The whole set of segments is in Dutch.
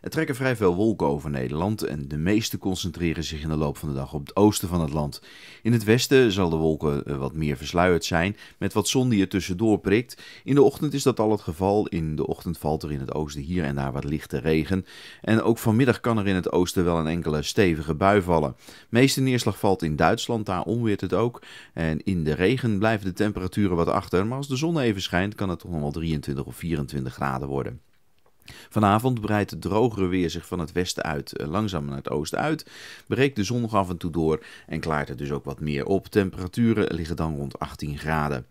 Er trekken vrij veel wolken over Nederland en de meeste concentreren zich in de loop van de dag op het oosten van het land. In het westen zal de wolken eh, wat meer versluierd zijn, met wat zon die er tussendoor prikt. In de ochtend is dat al het geval. In de ochtend valt er in het oosten hier en daar wat lichte regen. En ook vanmiddag kan er in het oosten wel een enkele stevige bui vallen. De meeste neerslag valt in Duitsland, daar onweert het ook. En in de regen blijven de temperaturen wat achter, maar als de zon even schijnt kan het toch nog wel 23 of 24 graden worden. Vanavond breidt het drogere weer zich van het westen uit, eh, langzaam naar het oosten uit. Breekt de zon nog af en toe door en klaart het dus ook wat meer op. Temperaturen liggen dan rond 18 graden.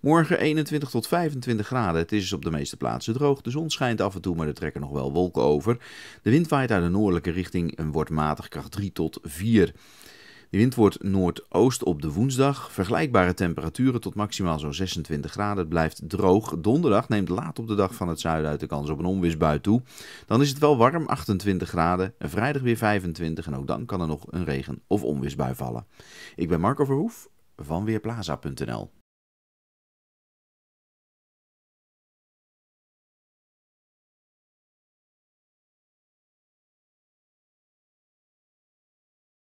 Morgen 21 tot 25 graden. Het is op de meeste plaatsen droog. De zon schijnt af en toe, maar er trekken nog wel wolken over. De wind waait uit de noordelijke richting en wordt matig kracht 3 tot 4. De wind wordt noordoost op de woensdag. Vergelijkbare temperaturen tot maximaal zo'n 26 graden. Het blijft droog. Donderdag neemt laat op de dag van het zuiden uit de kans op een onweersbui toe. Dan is het wel warm, 28 graden. En vrijdag weer 25 en ook dan kan er nog een regen- of onweersbui vallen. Ik ben Marco Verhoef van Weerplaza.nl.